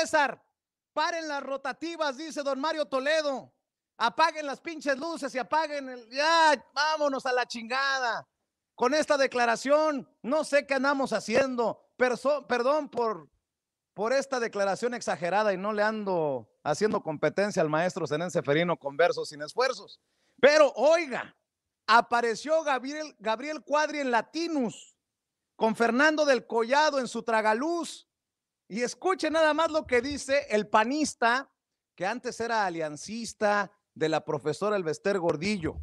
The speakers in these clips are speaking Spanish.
César, paren las rotativas, dice don Mario Toledo. Apaguen las pinches luces y apaguen el... Ya, vámonos a la chingada. Con esta declaración, no sé qué andamos haciendo. perdón por, por esta declaración exagerada y no le ando haciendo competencia al maestro Zenén Ferino con versos sin esfuerzos. Pero oiga, apareció Gabriel, Gabriel Cuadri en Latinus, con Fernando del Collado en su tragaluz, y escuche nada más lo que dice el panista, que antes era aliancista de la profesora Elvester Gordillo.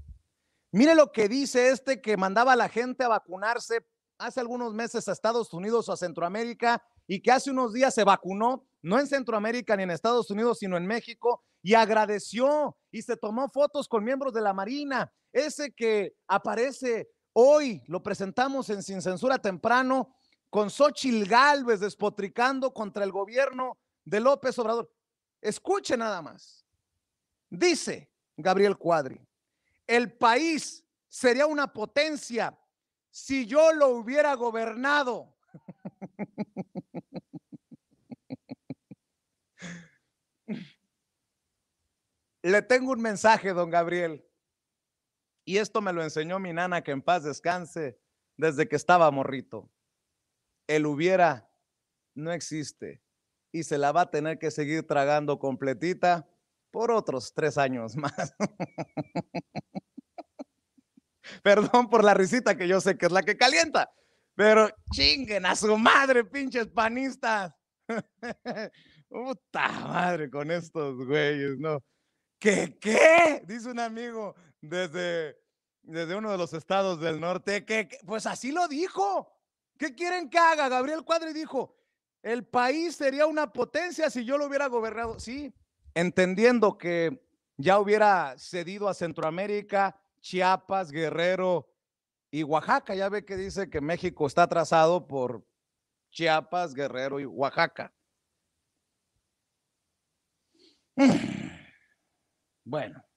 Mire lo que dice este que mandaba a la gente a vacunarse hace algunos meses a Estados Unidos o a Centroamérica y que hace unos días se vacunó, no en Centroamérica ni en Estados Unidos, sino en México, y agradeció y se tomó fotos con miembros de la Marina. Ese que aparece hoy, lo presentamos en Sin Censura temprano, con Xochil Gálvez despotricando contra el gobierno de López Obrador. Escuche nada más. Dice Gabriel Cuadri, el país sería una potencia si yo lo hubiera gobernado. Le tengo un mensaje, don Gabriel. Y esto me lo enseñó mi nana, que en paz descanse, desde que estaba morrito el hubiera no existe y se la va a tener que seguir tragando completita por otros tres años más. Perdón por la risita que yo sé que es la que calienta, pero chinguen a su madre, pinches panistas. Puta madre con estos güeyes, ¿no? ¿Qué qué? Dice un amigo desde, desde uno de los estados del norte, que pues así lo dijo. ¿Qué quieren que haga? Gabriel Cuadri dijo, el país sería una potencia si yo lo hubiera gobernado. Sí, entendiendo que ya hubiera cedido a Centroamérica, Chiapas, Guerrero y Oaxaca. Ya ve que dice que México está atrasado por Chiapas, Guerrero y Oaxaca. Bueno,